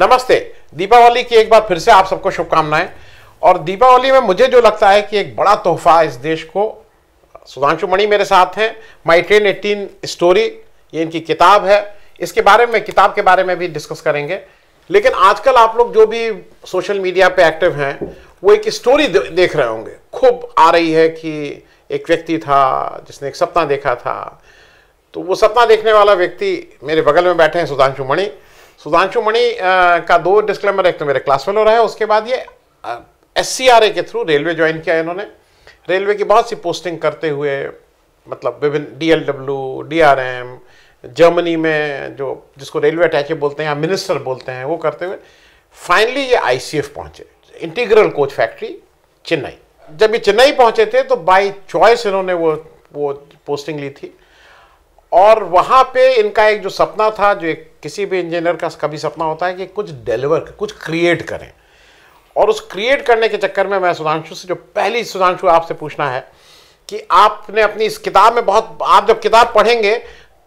नमस्ते दीपावली की एक बार फिर से आप सबको शुभकामनाएं और दीपावली में मुझे जो लगता है कि एक बड़ा तोहफा इस देश को सुधांशु मणि मेरे साथ हैं माई ट्रेन एटीन स्टोरी ये इनकी किताब है इसके बारे में किताब के बारे में भी डिस्कस करेंगे लेकिन आजकल आप लोग जो भी सोशल मीडिया पे एक्टिव हैं वो एक स्टोरी देख रहे होंगे खूब आ रही है कि एक व्यक्ति था जिसने एक सपना देखा था तो वो सपना देखने वाला व्यक्ति मेरे बगल में बैठे हैं सुधांशु मणि सुधांशु मणि का दो डिस्क्लेमर एक तो मेरे क्लास फेलो रहे उसके बाद ये एस के थ्रू रेलवे ज्वाइन किया इन्होंने रेलवे की बहुत सी पोस्टिंग करते हुए मतलब विभिन्न D L W D R M Germany में जो जिसको रेलवे अटैचे बोलते हैं या मिनिस्टर बोलते हैं वो करते हुए फाइनली ये आई सी एफ पहुँचे इंटीग्रल कोच फैक्ट्री चेन्नई जब ये चेन्नई पहुँचे थे तो बाई चॉइस इन्होंने वो वो पोस्टिंग ली थी और वहाँ पे इनका एक जो सपना था जो एक किसी भी इंजीनियर का कभी सपना होता है कि कुछ डिलीवर कुछ क्रिएट करें और उस क्रिएट करने के चक्कर में मैं सुधांशु से जो पहली सुधांशु आपसे पूछना है कि आपने अपनी इस किताब में बहुत आप जब किताब पढ़ेंगे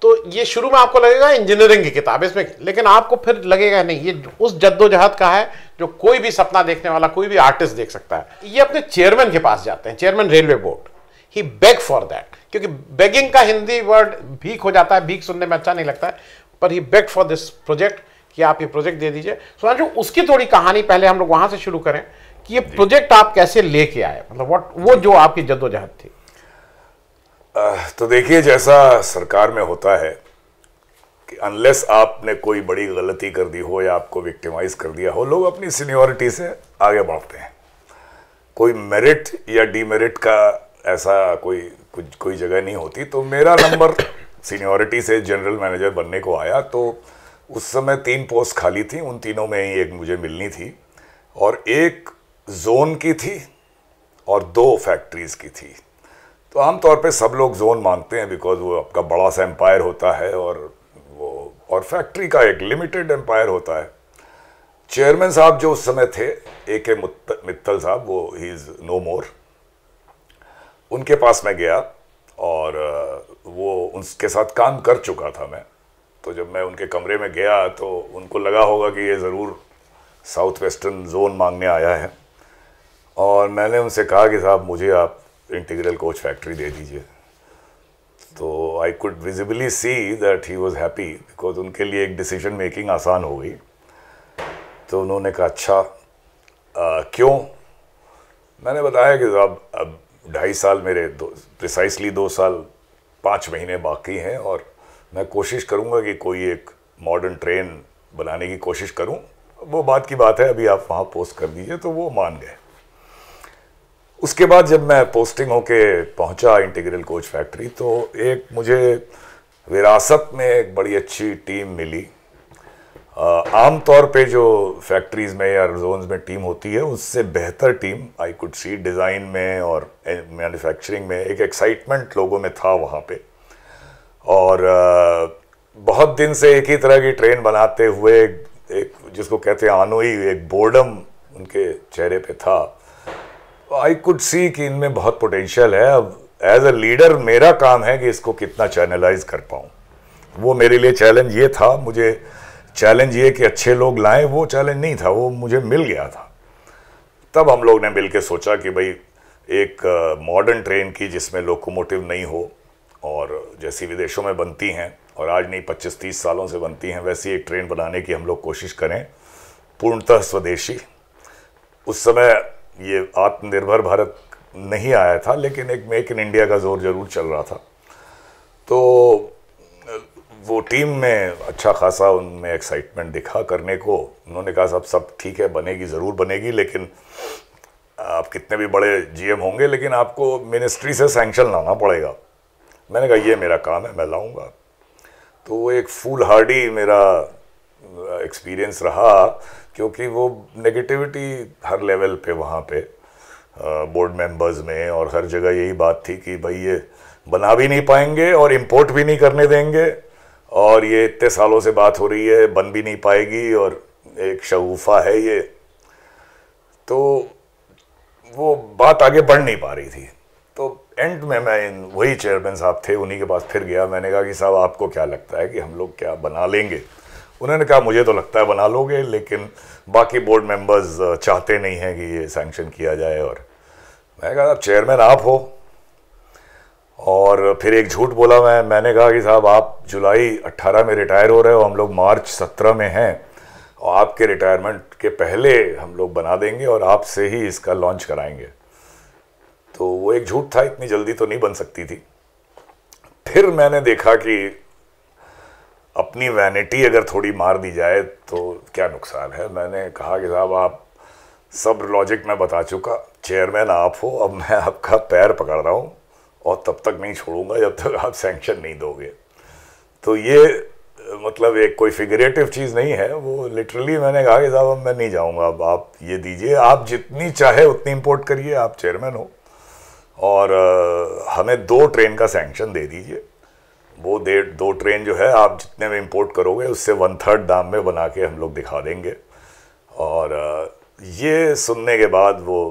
तो ये शुरू में आपको लगेगा इंजीनियरिंग की किताब इसमें लेकिन आपको फिर लगेगा नहीं ये उस जद्दोजहद का है जो कोई भी सपना देखने वाला कोई भी आर्टिस्ट देख सकता है ये अपने चेयरमैन के पास जाते हैं चेयरमैन रेलवे बोर्ड ही बेग फॉर दैट क्योंकि बेगिंग का हिंदी वर्ड भीख हो जाता है भीख सुनने में अच्छा नहीं लगता है पर he beg for this project कि आप ये प्रोजेक्ट दे दीजिए सुधांशु उसकी थोड़ी कहानी पहले हम लोग वहां से शुरू करें कि ये प्रोजेक्ट आप कैसे लेके आए मतलब वॉट वो जो आपकी जद्दोजहद थी तो देखिए जैसा सरकार में होता है कि अनलेस आपने कोई बड़ी गलती कर दी हो या आपको विक्टिमाइज कर दिया हो लोग अपनी सीनियोरिटी से आगे बढ़ते हैं कोई मेरिट या डीमेरिट का ऐसा कोई कुछ कोई जगह नहीं होती तो मेरा नंबर सीनियोरिटी से जनरल मैनेजर बनने को आया तो उस समय तीन पोस्ट खाली थी उन तीनों में ही एक मुझे मिलनी थी और एक जोन की थी और दो फैक्ट्रीज़ की थी तो आमतौर पे सब लोग जोन मांगते हैं बिकॉज वो आपका बड़ा सा एम्पायर होता है और वो और फैक्ट्री का एक लिमिटेड एम्पायर होता है चेयरमैन साहब जो उस समय थे ए के मित्तल साहब वो ही इज़ नो मोर उनके पास मैं गया और वो उनके साथ काम कर चुका था मैं तो जब मैं उनके कमरे में गया तो उनको लगा होगा कि ये ज़रूर साउथ वेस्टर्न जोन मांगने आया है और मैंने उनसे कहा कि साहब मुझे आप इंटीग्रल कोच फैक्ट्री दे दीजिए तो I could visibly see that he was happy because उनके लिए एक डिसीजन मेकिंग आसान हो गई तो उन्होंने कहा अच्छा आ, क्यों मैंने बताया कि साहब अब ढाई साल मेरे दो प्रिसाइसली दो साल पाँच महीने बाकी हैं और मैं कोशिश करूँगा कि कोई एक मॉडर्न ट्रेन बनाने की कोशिश करूँ वो बात की बात है अभी आप वहाँ पोस्ट कर दीजिए तो वो मान गए उसके बाद जब मैं पोस्टिंग होके पहुँचा इंटीग्रल कोच फैक्ट्री तो एक मुझे विरासत में एक बड़ी अच्छी टीम मिली आम तौर पे जो फैक्ट्रीज में या जोन्स में टीम होती है उससे बेहतर team I could see design में और मैन्युफैक्चरिंग में एक एक्साइटमेंट लोगों में था वहाँ पे और बहुत दिन से एक ही तरह की ट्रेन बनाते हुए एक जिसको कहते हैं आनोई एक बोर्डम उनके चेहरे पे था आई कुड सी कि इनमें बहुत पोटेंशियल है अब एज अ लीडर मेरा काम है कि इसको कितना चैनलाइज कर पाऊँ वो मेरे लिए चैलेंज ये था मुझे चैलेंज ये कि अच्छे लोग लाएं वो चैलेंज नहीं था वो मुझे मिल गया था तब हम लोग ने मिल के सोचा कि भाई एक मॉडर्न ट्रेन की जिसमें लोकोमोटिव नहीं हो और जैसी विदेशों में बनती हैं और आज नहीं पच्चीस तीस सालों से बनती हैं वैसी एक ट्रेन बनाने की हम लोग कोशिश करें पूर्णतः स्वदेशी उस समय ये आत्मनिर्भर भारत नहीं आया था लेकिन एक मेक इन इंडिया का जोर जरूर चल रहा था तो वो टीम में अच्छा खासा उनमें एक्साइटमेंट दिखा करने को उन्होंने कहा सब सब ठीक है बनेगी ज़रूर बनेगी लेकिन आप कितने भी बड़े जीएम होंगे लेकिन आपको मिनिस्ट्री से सैंक्शन लाना पड़ेगा मैंने कहा ये मेरा काम है मैं लाऊंगा तो वो एक फुल हार्डी मेरा एक्सपीरियंस रहा क्योंकि वो नेगेटिविटी हर लेवल पे वहाँ पे बोर्ड मेंबर्स में और हर जगह यही बात थी कि भाई ये बना भी नहीं पाएंगे और इम्पोर्ट भी नहीं करने देंगे और ये इतने सालों से बात हो रही है बन भी नहीं पाएगी और एक शगुफा है ये तो वो बात आगे बढ़ नहीं पा रही थी तो एंड में मैं इन वही चेयरमैन साहब थे उन्हीं के पास फिर गया मैंने कहा कि साहब आपको क्या लगता है कि हम लोग क्या बना लेंगे उन्होंने कहा मुझे तो लगता है बना लोगे लेकिन बाकी बोर्ड मेंबर्स चाहते नहीं हैं कि ये सैंक्शन किया जाए और मैंने कहा चेयरमैन आप हो और फिर एक झूठ बोला मैं मैंने कहा कि साहब आप जुलाई 18 में रिटायर हो रहे हो हम लोग मार्च 17 में हैं और आपके रिटायरमेंट के पहले हम लोग बना देंगे और आपसे ही इसका लॉन्च कराएंगे तो वो एक झूठ था इतनी जल्दी तो नहीं बन सकती थी फिर मैंने देखा कि अपनी वैनिटी अगर थोड़ी मार दी जाए तो क्या नुकसान है मैंने कहा कि साहब आप सब लॉजिक मैं बता चुका चेयरमैन आप हो अब मैं आपका पैर पकड़ रहा हूँ और तब तक नहीं छोड़ूंगा जब तक आप सेंक्शन नहीं दोगे तो ये मतलब एक कोई फिगरेटिव चीज़ नहीं है वो लिटरली मैंने कहा कि साहब अब मैं नहीं जाऊंगा अब आप ये दीजिए आप जितनी चाहे उतनी इम्पोर्ट करिए आप चेयरमैन हो और हमें दो ट्रेन का सेंक्शन दे दीजिए वो दे दो ट्रेन जो है आप जितने में इम्पोर्ट करोगे उससे वन थर्ड दाम में बना के हम लोग दिखा देंगे और ये सुनने के बाद वो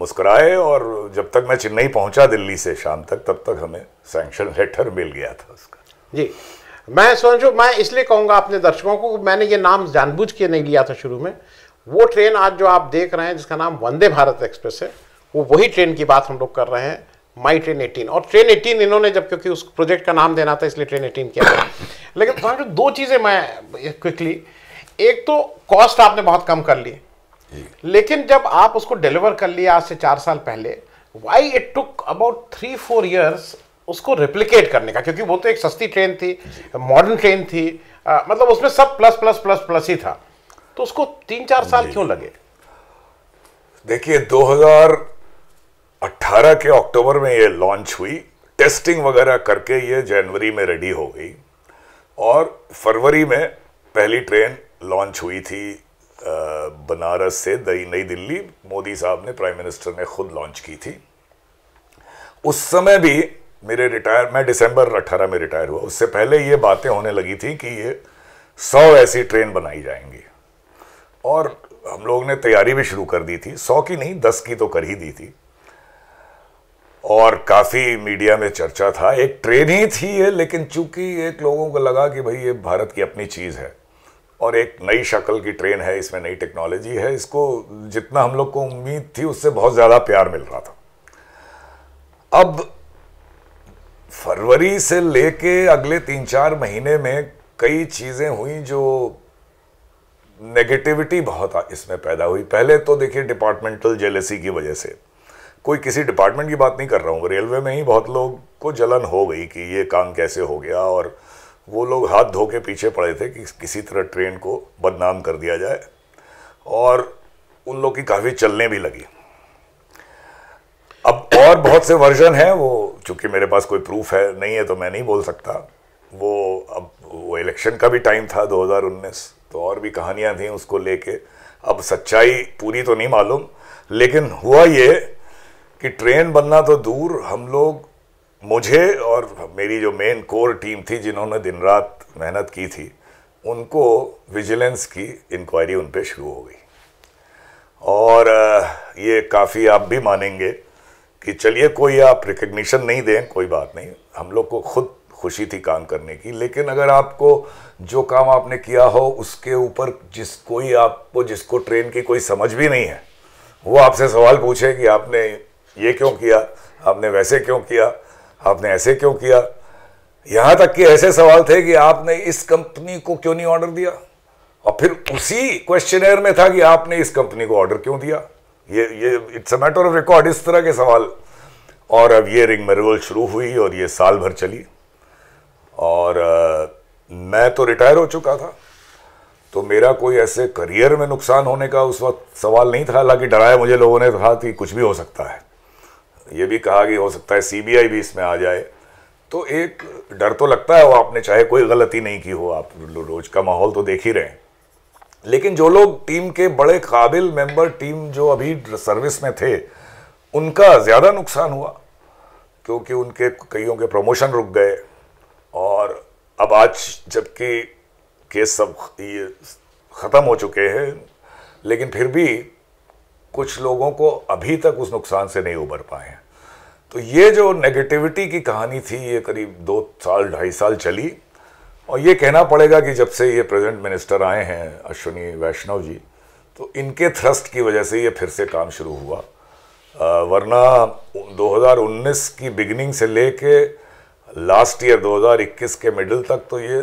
मुस्कुराए और जब तक मैं चेन्नई पहुंचा दिल्ली से शाम तक तब तक हमें सैंक्शन लेटर मिल गया था उसका जी मैं सोचो मैं इसलिए कहूँगा अपने दर्शकों को मैंने ये नाम जानबूझ के नहीं लिया था शुरू में वो ट्रेन आज जो आप देख रहे हैं जिसका नाम वंदे भारत एक्सप्रेस है वो वही ट्रेन की बात हम लोग कर रहे हैं माई ट्रेन एटीन और ट्रेन एटीन इन्होंने जब क्योंकि उस प्रोजेक्ट का नाम देना था इसलिए ट्रेन एटीन किया लेकिन समझो दो चीज़ें मैं क्विकली एक तो कॉस्ट आपने बहुत कम कर ली लेकिन जब आप उसको डिलीवर कर लिया आज से चार साल पहले why it took about three four years उसको रिप्लीकेट करने का क्योंकि वो तो एक सस्ती ट्रेन थी मॉडर्न ट्रेन थी आ, मतलब उसमें सब प्लस प्लस प्लस प्लस ही था तो उसको तीन चार साल क्यों लगे देखिए 2018 के अक्टूबर में ये लॉन्च हुई टेस्टिंग वगैरह करके ये जनवरी में रेडी हो गई और फरवरी में पहली ट्रेन लॉन्च हुई थी बनारस से नई दिल्ली मोदी साहब ने प्राइम मिनिस्टर ने खुद लॉन्च की थी उस समय भी मेरे रिटायर मैं दिसंबर 18 में रिटायर हुआ उससे पहले ये बातें होने लगी थी कि ये सौ ऐसी ट्रेन बनाई जाएंगी और हम लोग ने तैयारी भी शुरू कर दी थी सौ की नहीं दस की तो कर ही दी थी और काफ़ी मीडिया में चर्चा था एक ट्रेन ही थी ये लेकिन चूंकि एक लोगों को लगा कि भाई ये भारत की अपनी चीज़ है और एक नई शक्ल की ट्रेन है इसमें नई टेक्नोलॉजी है इसको जितना हम लोग को उम्मीद थी उससे बहुत ज़्यादा प्यार मिल रहा था अब फरवरी से लेके अगले तीन चार महीने में कई चीज़ें हुई जो नेगेटिविटी बहुत इसमें पैदा हुई पहले तो देखिए डिपार्टमेंटल जेलेसी की वजह से कोई किसी डिपार्टमेंट की बात नहीं कर रहा हूँ रेलवे में ही बहुत लोग को जलन हो गई कि ये काम कैसे हो गया और वो लोग हाथ धो के पीछे पड़े थे कि किसी तरह ट्रेन को बदनाम कर दिया जाए और उन लोग की काफ़ी चलने भी लगी अब और बहुत से वर्जन हैं वो चूंकि मेरे पास कोई प्रूफ है नहीं है तो मैं नहीं बोल सकता वो अब वो इलेक्शन का भी टाइम था 2019 तो और भी कहानियां थी उसको लेके अब सच्चाई पूरी तो नहीं मालूम लेकिन हुआ ये कि ट्रेन बनना तो दूर हम लोग मुझे और मेरी जो मेन कोर टीम थी जिन्होंने दिन रात मेहनत की थी उनको विजिलेंस की इंक्वायरी उन पर शुरू हो गई और ये काफ़ी आप भी मानेंगे कि चलिए कोई आप रिकग्निशन नहीं दें कोई बात नहीं हम लोग को खुद खुशी थी काम करने की लेकिन अगर आपको जो काम आपने किया हो उसके ऊपर जिस कोई आपको जिसको ट्रेन की कोई समझ भी नहीं है वो आपसे सवाल पूछे कि आपने ये क्यों किया आपने वैसे क्यों किया आपने ऐसे क्यों किया यहां तक कि ऐसे सवाल थे कि आपने इस कंपनी को क्यों नहीं ऑर्डर दिया और फिर उसी क्वेश्चनर में था कि आपने इस कंपनी को ऑर्डर क्यों दिया ये ये it's a matter of record इस तरह के सवाल और अब ये रिंग मेरोल शुरू हुई और ये साल भर चली और आ, मैं तो रिटायर हो चुका था तो मेरा कोई ऐसे करियर में नुकसान होने का उस वक्त सवाल नहीं था हालांकि डराया मुझे लोगों ने कहा कि कुछ भी हो सकता है ये भी कहा कि हो सकता है सीबीआई भी इसमें आ जाए तो एक डर तो लगता है वो आपने चाहे कोई गलती नहीं की हो आप रोज का माहौल तो देख ही रहे हैं लेकिन जो लोग टीम के बड़े काबिल मेंबर टीम जो अभी सर्विस में थे उनका ज़्यादा नुकसान हुआ क्योंकि उनके कईयों के प्रमोशन रुक गए और अब आज जबकि केस सब ये ख़त्म हो चुके हैं लेकिन फिर भी कुछ लोगों को अभी तक उस नुकसान से नहीं उबर पाए हैं तो ये जो नेगेटिविटी की कहानी थी ये करीब दो साल ढाई साल चली और ये कहना पड़ेगा कि जब से ये प्रेजेंट मिनिस्टर आए हैं अश्विनी वैष्णव जी तो इनके थ्रस्ट की वजह से ये फिर से काम शुरू हुआ वरना 2019 की बिगिनिंग से ले कर लास्ट ईयर 2021 के मिडिल तक तो ये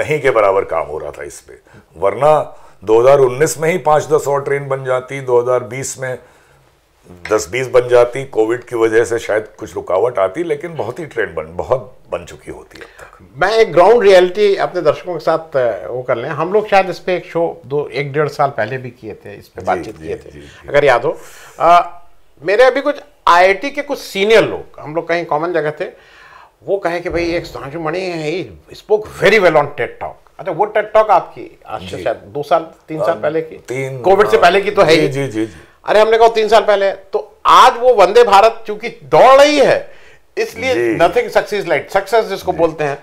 नहीं के बराबर काम हो रहा था इस पर वरना 2019 में ही पाँच दस और ट्रेन बन जाती 2020 में दस बीस बन जाती कोविड की वजह से शायद कुछ रुकावट आती लेकिन बहुत ही ट्रेन बन बहुत बन चुकी होती है अब तक मैं एक ग्राउंड रियलिटी अपने दर्शकों के साथ वो कर लें हम लोग शायद इस पर एक शो दो एक डेढ़ साल पहले भी किए थे इस पर बातचीत किए थे जी, जी, अगर याद हो आ, मेरे अभी कुछ आईआईटी के कुछ सीनियर लोग हम लोग कहीं कॉमन जगह थे वो कहे कि भाई एक सांजू मणि है he spoke very well on TED talk अच्छा वो टेट टॉक आपकी शायद दो साल तीन साल पहले की तीन कोविड से हाँ। पहले की तो है ही जी जी जी अरे हमने कहा तीन साल पहले तो आज वो वंदे भारत चूंकि दौड़ रही है इसलिए नथिंग सक्सेस लाइट सक्सेस जिसको बोलते हैं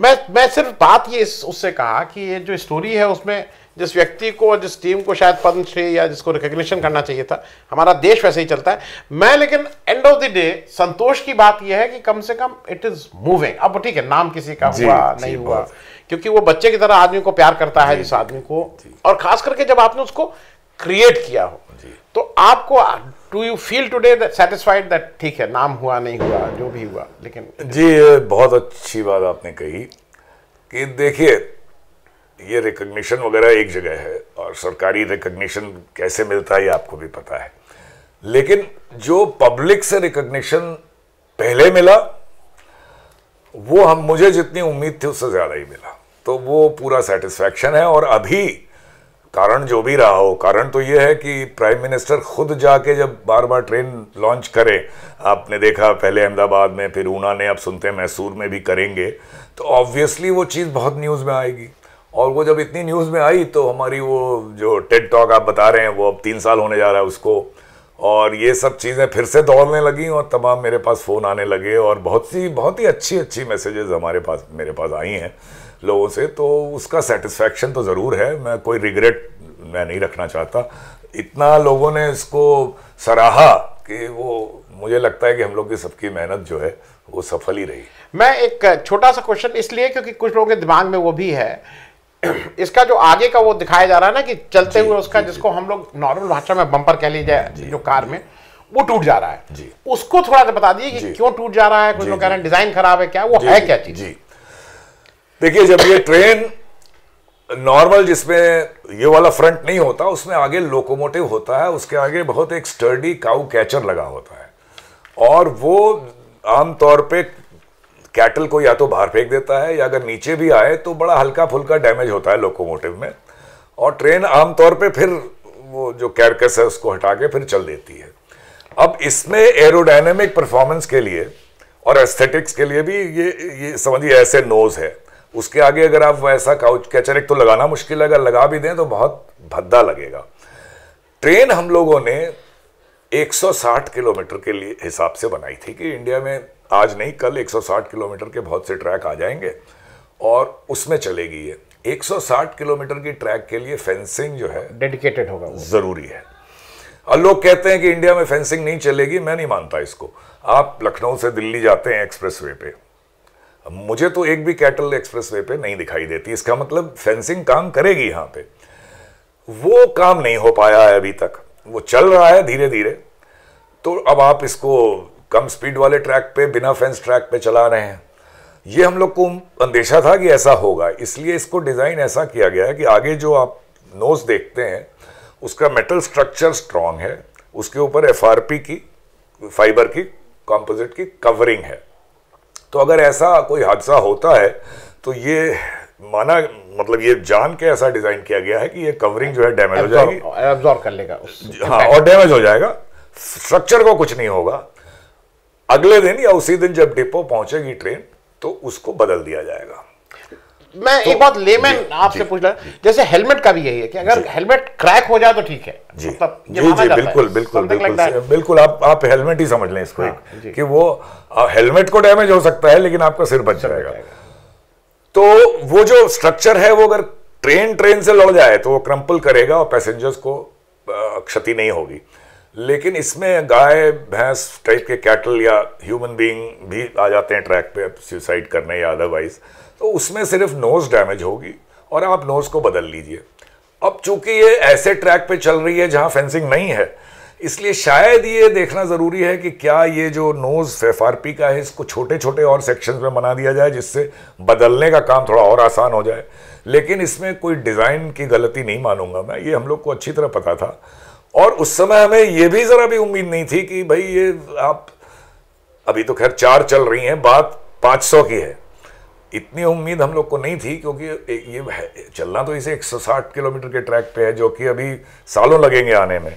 मैं मैं सिर्फ बात ये उससे कहा कि ये जो स्टोरी है उसमें जिस व्यक्ति को जिस टीम को शायद पद्मश्री या जिसको रिकग्निशन करना चाहिए था हमारा देश वैसे ही चलता है मैं लेकिन एंड ऑफ द डे संतोष की बात यह है कि कम से कम इट इज मूविंग अब ठीक है नाम किसी का हुआ नहीं हुआ क्योंकि वो बच्चे की तरह आदमी को प्यार करता है जिस आदमी को और खास करके जब आपने उसको क्रिएट किया हो तो आपको do you feel today satisfied that ठीक है नाम हुआ नहीं हुआ जो भी हुआ लेकिन जी ये बहुत अच्छी बात आपने कही कि देखिए ये रिकग्निशन वगैरह एक जगह है और सरकारी रिकग्निशन कैसे मिलता है ये आपको भी पता है लेकिन जो पब्लिक से रिकग्निशन पहले मिला वो हम मुझे जितनी उम्मीद थी उससे ज़्यादा ही मिला तो वो पूरा सेटिस्फैक्शन है और अभी कारण जो भी रहा हो कारण तो ये है कि प्राइम मिनिस्टर खुद जाके जब बार बार ट्रेन लॉन्च करें आपने देखा पहले अहमदाबाद में फिर ऊना ने अब सुनते हैं मैसूर में भी करेंगे तो ऑब्वियसली वो चीज़ बहुत न्यूज़ में आएगी और वो जब इतनी न्यूज़ में आई तो हमारी वो जो टेड टॉक आप बता रहे हैं वो अब तीन साल होने जा रहा है उसको और ये सब चीज़ें फिर से दौड़ने लगी और तमाम मेरे पास फ़ोन आने लगे और बहुत सी बहुत ही अच्छी अच्छी मैसेजेस हमारे पास मेरे पास आई हैं लोगों से तो उसका सेटिस्फैक्शन तो ज़रूर है मैं कोई रिग्रेट मैं नहीं रखना चाहता इतना लोगों ने इसको सराहा कि वो मुझे लगता है कि हम लोग की सबकी मेहनत जो है वो सफल ही रही मैं एक छोटा सा क्वेश्चन इसलिए क्योंकि कुछ लोगों के दिमाग में वो भी है इसका जो आगे का वो दिखाया जा रहा है ना कि चलते हुए उसका जी, जिसको हम लोग नॉर्मल भाषा में बम्पर कह लीजिए जो कार में वो टूट जा रहा है जी उसको थोड़ा सा बता दिए कि क्यों टूट जा रहा है कुछ लोग कह रहे हैं डिजाइन खराब है क्या वो है क्या चीज जी देखिए जब ये ट्रेन नॉर्मल जिसमें ये वाला फ्रंट नहीं होता उसमें आगे लोकोमोटिव होता है उसके आगे बहुत एक स्टर्डी काउ कैचर लगा होता है और वो आमतौर पे कैटल को या तो बाहर फेंक देता है या अगर नीचे भी आए तो बड़ा हल्का फुल्का डैमेज होता है लोकोमोटिव में और ट्रेन आमतौर पे फिर वो जो कैरकस है उसको हटा के फिर चल देती है अब इसमें एरोडाइनमिक परफॉर्मेंस के लिए और एस्थेटिक्स के लिए भी ये ये समझिए ऐसे नोज़ है उसके आगे अगर आप वैसा काउच कैचर एक तो लगाना मुश्किल है अगर लगा भी दें तो बहुत भद्दा लगेगा ट्रेन हम लोगों ने 160 किलोमीटर के लिए हिसाब से बनाई थी कि इंडिया में आज नहीं कल 160 किलोमीटर के बहुत से ट्रैक आ जाएंगे और उसमें चलेगी ये 160 किलोमीटर की ट्रैक के लिए फेंसिंग जो है डेडिकेटेड होगा ज़रूरी है और लोग कहते हैं कि इंडिया में फेंसिंग नहीं चलेगी मैं नहीं मानता इसको आप लखनऊ से दिल्ली जाते हैं एक्सप्रेस वे पे मुझे तो एक भी कैटल एक्सप्रेस वे पे नहीं दिखाई देती इसका मतलब फेंसिंग काम करेगी यहाँ पे वो काम नहीं हो पाया है अभी तक वो चल रहा है धीरे धीरे तो अब आप इसको कम स्पीड वाले ट्रैक पे बिना फेंस ट्रैक पे चला रहे हैं ये हम लोग को अंदेशा था कि ऐसा होगा इसलिए इसको डिज़ाइन ऐसा किया गया है कि आगे जो आप नोज देखते हैं उसका मेटल स्ट्रक्चर स्ट्रांग है उसके ऊपर एफ की फाइबर की कॉम्पोजिट की कवरिंग है तो अगर ऐसा कोई हादसा होता है तो ये माना मतलब ये जान के ऐसा डिजाइन किया गया है कि ये कवरिंग जो है डैमेज हो जाएगी एब्जॉर्व कर लेगा हाँ और डैमेज हो जाएगा स्ट्रक्चर को कुछ नहीं होगा अगले दिन या उसी दिन जब डिपो पहुंचेगी ट्रेन तो उसको बदल दिया जाएगा मैं तो, एक बात लेमैन आपसे पूछ रहा जैसे हेलमेट का भी यही है कि अगर हेलमेट क्रैक हो जाए तो ठीक है जी तो जी, जी बिल्कुल बिल्कुल बिल्कुल बिल्कुल आप आप हेलमेट ही समझ लें इसको हाँ, कि वो हेलमेट को डैमेज हो सकता है लेकिन आपका सिर बच जाएगा तो वो जो स्ट्रक्चर है वो अगर ट्रेन ट्रेन से लड़ जाए तो वो क्रम्पल करेगा और पैसेंजर्स को क्षति नहीं होगी लेकिन इसमें गाय भैंस टाइप के कैटल या ह्यूमन बीइंग भी आ जाते हैं ट्रैक पे सुसाइड करने या अदरवाइज तो उसमें सिर्फ नोज डैमेज होगी और आप नोज को बदल लीजिए अब चूंकि ये ऐसे ट्रैक पे चल रही है जहाँ फेंसिंग नहीं है इसलिए शायद ये देखना ज़रूरी है कि क्या ये जो नोज़ एफ का है इसको छोटे छोटे और सेक्शंस में बना दिया जाए जिससे बदलने का काम थोड़ा और आसान हो जाए लेकिन इसमें कोई डिज़ाइन की गलती नहीं मानूंगा मैं ये हम लोग को अच्छी तरह पता था और उस समय हमें ये भी ज़रा भी उम्मीद नहीं थी कि भाई ये आप अभी तो खैर चार चल रही हैं बात 500 की है इतनी उम्मीद हम लोग को नहीं थी क्योंकि ये चलना तो इसे 160 किलोमीटर के ट्रैक पे है जो कि अभी सालों लगेंगे आने में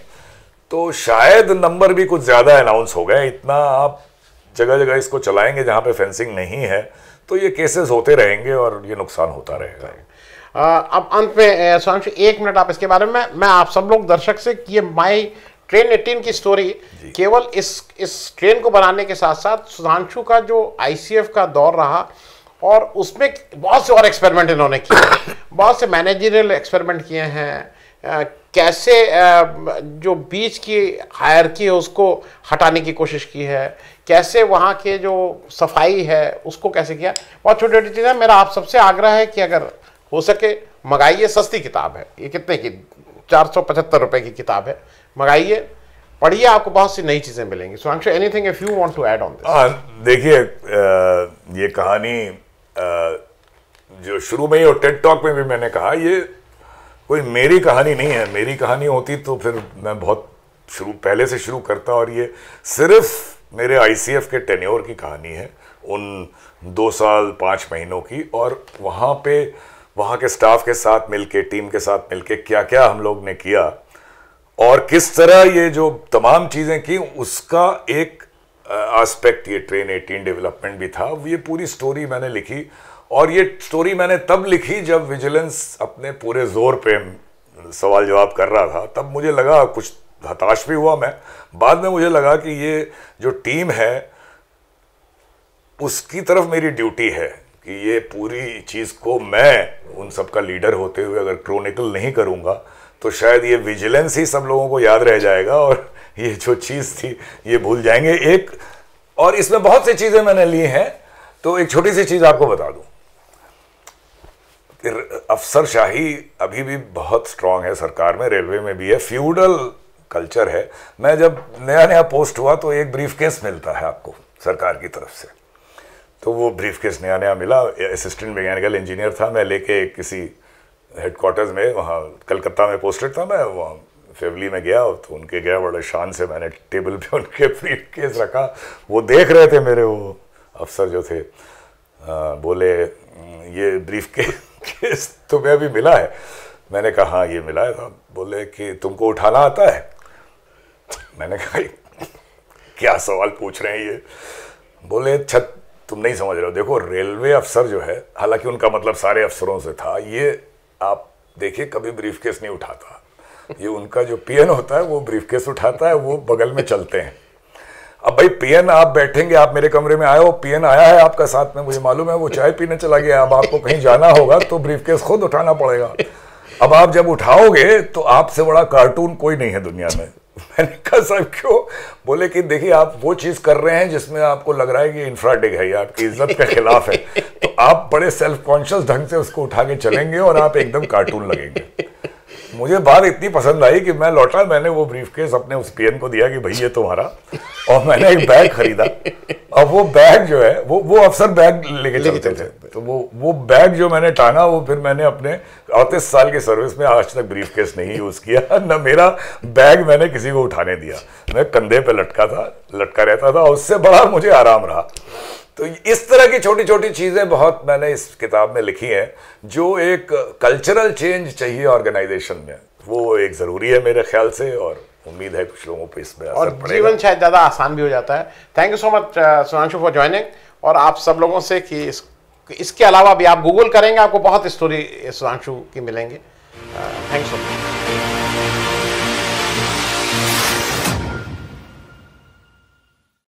तो शायद नंबर भी कुछ ज़्यादा अनाउंस हो गए इतना आप जगह जगह इसको चलाएंगे जहाँ पे फेंसिंग नहीं है तो ये केसेस होते रहेंगे और ये नुकसान होता रहेगा अब अंत में सोनाक्षी एक मिनट आप इसके बारे में मैं आप सब लोग दर्शक से ये माई ट्रेन एटीन की स्टोरी केवल इस इस ट्रेन को बनाने के साथ साथ सुधांशु का जो आईसीएफ का दौर रहा और उसमें बहुत से और एक्सपेरिमेंट इन्होंने किए बहुत से मैनेजरियल एक्सपेरिमेंट किए हैं कैसे जो बीच की हायर की है उसको हटाने की कोशिश की है कैसे वहाँ के जो सफाई है उसको कैसे किया बहुत छोटी छोटी चीज़ें मेरा आप सबसे आग्रह है कि अगर हो सके मंगाइए सस्ती किताब है ये कितने की चार सौ पचहत्तर रुपये की किताब है मंगाइए पढ़िए आपको बहुत सी नई चीज़ें मिलेंगी so anything if you want to add on this देखिए ये कहानी जो शुरू में ही और टेड टॉक में भी मैंने कहा ये कोई मेरी कहानी नहीं है मेरी कहानी होती तो फिर मैं बहुत शुरू पहले से शुरू करता और ये सिर्फ मेरे आईसीएफ के टेन्योर की कहानी है उन दो साल पाँच महीनों की और वहाँ पे वहाँ के स्टाफ के साथ मिलके टीम के साथ मिलके क्या क्या हम लोग ने किया और किस तरह ये जो तमाम चीज़ें की उसका एक आस्पेक्ट ये ट्रेन एटीन डेवलपमेंट भी था ये पूरी स्टोरी मैंने लिखी और ये स्टोरी मैंने तब लिखी जब विजिलेंस अपने पूरे जोर पे सवाल जवाब कर रहा था तब मुझे लगा कुछ हताश भी हुआ मैं बाद में मुझे लगा कि ये जो टीम है उसकी तरफ मेरी ड्यूटी है कि ये पूरी चीज़ को मैं उन सब का लीडर होते हुए अगर क्रोनिकल नहीं करूँगा तो शायद ये विजिलेंस ही सब लोगों को याद रह जाएगा और ये जो चीज़ थी ये भूल जाएंगे एक और इसमें बहुत सी चीज़ें मैंने ली हैं तो एक छोटी सी चीज़ आपको बता अफसर शाही अभी भी बहुत स्ट्रांग है सरकार में रेलवे में भी है फ्यूडल कल्चर है मैं जब नया नया पोस्ट हुआ तो एक ब्रीफ केस मिलता है आपको सरकार की तरफ से तो वो ब्रीफ केस नया नया मिला असिस्टेंट मैकेनिकल इंजीनियर था मैं लेके किसी हेडक्वार्टर्स में वहाँ कलकत्ता में पोस्टेड था मैं वहाँ फैमिली में गया तो उनके गया बड़े शान से मैंने टेबल पे उनके ब्रीफ केस रखा वो देख रहे थे मेरे वो अफसर जो थे आ, बोले ये ब्रीफ के, केस तुम्हें अभी मिला है मैंने कहा हाँ ये मिला है साहब तो बोले कि तुमको उठाना आता है मैंने कहा क्या सवाल पूछ रहे हैं ये बोले छत तुम नहीं समझ रहे हो देखो रेलवे अफसर जो है हालांकि उनका मतलब सारे अफसरों से था ये आप देखिए कभी ब्रीफ केस नहीं उठाता ये उनका जो पीएन होता है वो ब्रीफकेस उठाता है वो बगल में चलते हैं अब भाई पीएन आप बैठेंगे आप मेरे कमरे में आए हो पीएन आया है आपका साथ में मुझे मालूम है वो चाय पीने चला गया अब आपको कहीं जाना होगा तो ब्रीफकेस खुद उठाना पड़ेगा अब आप जब उठाओगे तो आपसे बड़ा कार्टून कोई नहीं है दुनिया में मैंने कहा साहब क्यों बोले कि देखिए आप वो चीज कर रहे हैं जिसमें आपको लग रहा है कि इंफ्राडिग है आपकी इज्जत के खिलाफ है तो आप बड़े सेल्फ कॉन्शियस ढंग से उसको उठा के चलेंगे और आप एकदम कार्टून लगेंगे मुझे बात इतनी पसंद आई कि मैं लौटा मैंने वो ब्रीफ केस अपने उस पीएन को दिया कि भाई ये तुम्हारा और मैंने एक बैग खरीदा अब वो बैग जो है वो वो अफसर बैग लेके चलते थे तो वो वो बैग जो मैंने टांगा वो फिर मैंने अपने अड़तीस साल की सर्विस में आज तक ब्रीफ केस नहीं यूज़ किया न मेरा बैग मैंने किसी को उठाने दिया मैं कंधे पर लटका था लटका रहता था उससे बड़ा मुझे आराम रहा तो इस तरह की छोटी छोटी चीज़ें बहुत मैंने इस किताब में लिखी हैं जो एक कल्चरल चेंज चाहिए ऑर्गेनाइजेशन में वो एक ज़रूरी है मेरे ख्याल से और उम्मीद है कुछ लोगों पर इसमें और जीवन शायद ज़्यादा आसान भी हो जाता है thank you so much Sunanshu for joining और आप सब लोगों से कि इस इसके अलावा भी आप गूगल करेंगे आपको बहुत स्टोरी सुधांशु की मिलेंगे थैंक यू सो मच